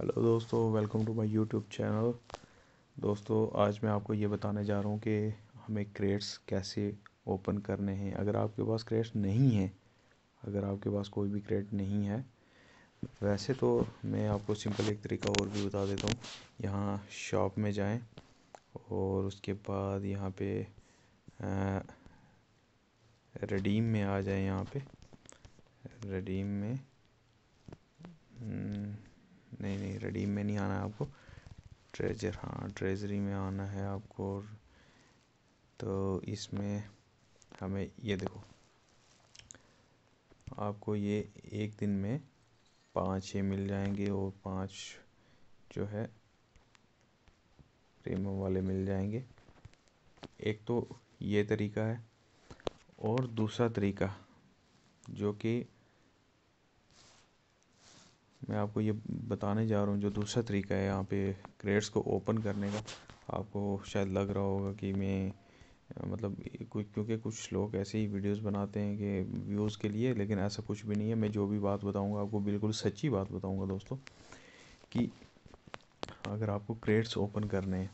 hello दोस्तों welcome to my YouTube channel दोस्तों आज मैं आपको ये बताने जा रहा हूँ कि हमें क्रेट्स कैसे ओपन करने हैं अगर आपके पास क्रेट्स नहीं हैं अगर आपके पास कोई भी क्रेट नहीं है वैसे तो मैं आपको सिंपल एक तरीका और भी बता देता हूँ यहाँ शॉप में जाएं और उसके बाद यहाँ पे रेडीम रडीम में आ जाएँ यहाँ पे रडीम में न, हम्म, नहीं नहीं रिडीम में नहीं आना है आपको ट्रेजर हाँ ट्रेजरी में आना है आपको तो इसमें हमें ये देखो आपको ये एक दिन में पाँच ये मिल जाएंगे और पाँच जो है प्रीमियम वाले मिल जाएंगे एक तो ये तरीका है और दूसरा तरीका जो कि मैं आपको ये बताने जा रहा हूँ जो दूसरा तरीका है यहाँ पे क्रेट्स को ओपन करने का आपको शायद लग रहा होगा कि मैं मतलब कुछ क्योंकि कुछ लोग ऐसे ही वीडियोस बनाते हैं कि व्यूज़ के लिए लेकिन ऐसा कुछ भी नहीं है मैं जो भी बात बताऊंगा आपको बिल्कुल सच्ची बात बताऊंगा दोस्तों कि अगर आपको क्रेट्स ओपन करने हैं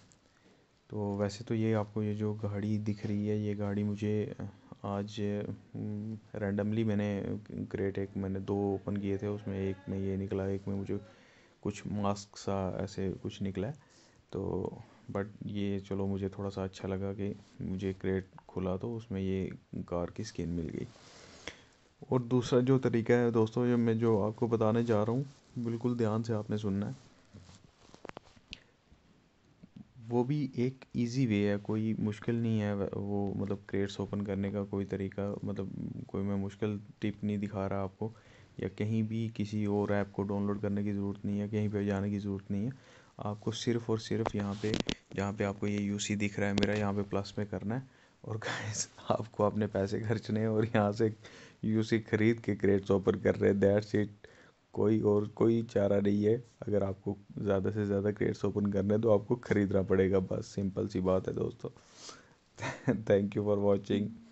तो वैसे तो ये आपको ये जो गाड़ी दिख रही है ये गाड़ी मुझे आज रैंडमली हम्म, मैंने क्रेट एक मैंने दो ओपन किए थे उसमें एक में ये निकला एक में मुझे कुछ मास्क सा ऐसे कुछ निकला तो बट ये चलो मुझे थोड़ा सा अच्छा लगा कि मुझे क्रेट खुला तो उसमें ये कार की स्किन मिल गई और दूसरा जो तरीका है दोस्तों जो मैं जो आपको बताने जा रहा हूँ बिल्कुल ध्यान से आपने सुनना है वो भी एक ईज़ी वे है कोई मुश्किल नहीं है वो मतलब क्रेट्स ओपन करने का कोई तरीका मतलब कोई मैं मुश्किल टिप नहीं दिखा रहा आपको या कहीं भी किसी और ऐप को डाउनलोड करने की ज़रूरत नहीं है कहीं पे जाने की ज़रूरत नहीं है आपको सिर्फ़ और सिर्फ यहाँ पे जहाँ पे आपको ये यू सी दिख रहा है मेरा यहाँ पे प्लस में करना है और गाइस आपको अपने पैसे खर्चने और यहाँ से यू सी ख़रीद के क्रेट्स ओपन कर रहे हैं दैट्स इट कोई और कोई चारा नहीं है अगर आपको ज़्यादा से ज़्यादा क्रिएट्स ओपन करने हैं तो आपको ख़रीदना पड़ेगा बस सिंपल सी बात है दोस्तों थैंक यू फॉर वॉचिंग